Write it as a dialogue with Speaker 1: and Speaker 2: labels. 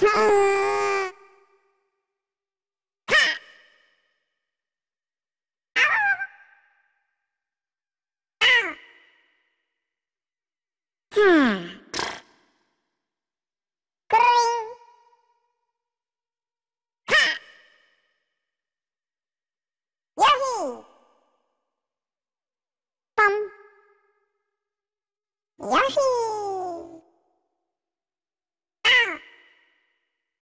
Speaker 1: Hmm.
Speaker 2: Yahoo!